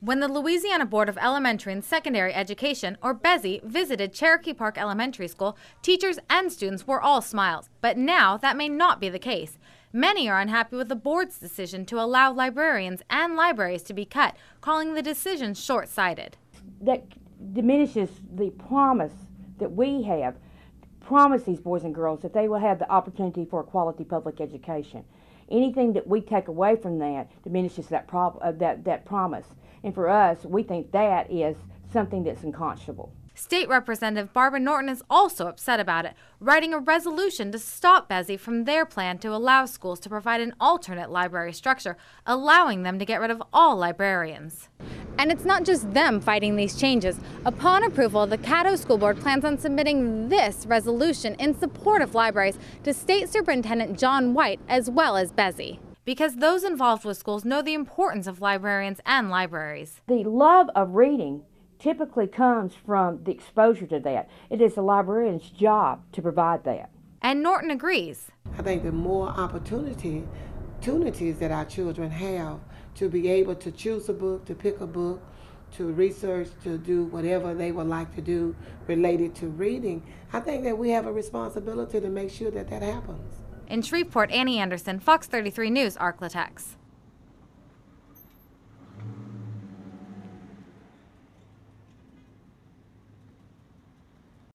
When the Louisiana Board of Elementary and Secondary Education, or BESE, visited Cherokee Park Elementary School, teachers and students were all smiles. But now that may not be the case. Many are unhappy with the board's decision to allow librarians and libraries to be cut, calling the decision short sighted. That diminishes the promise that we have. Promise these boys and girls that they will have the opportunity for a quality public education. Anything that we take away from that diminishes that, prob- uh, that, that promise. And for us, we think that is something that's unconscionable. State Representative Barbara Norton is also upset about it, writing a resolution to stop Bezzy from their plan to allow schools to provide an alternate library structure, allowing them to get rid of all librarians. And it's not just them fighting these changes. Upon approval, the Caddo School Board plans on submitting this resolution in support of libraries to State Superintendent John White as well as Bezzy because those involved with schools know the importance of librarians and libraries. The love of reading typically comes from the exposure to that. It is the librarian's job to provide that. And Norton agrees. I think the more opportunity, opportunities that our children have to be able to choose a book, to pick a book, to research, to do whatever they would like to do related to reading. I think that we have a responsibility to make sure that that happens. In Shreveport, Annie Anderson, Fox 33 News, Arklatex.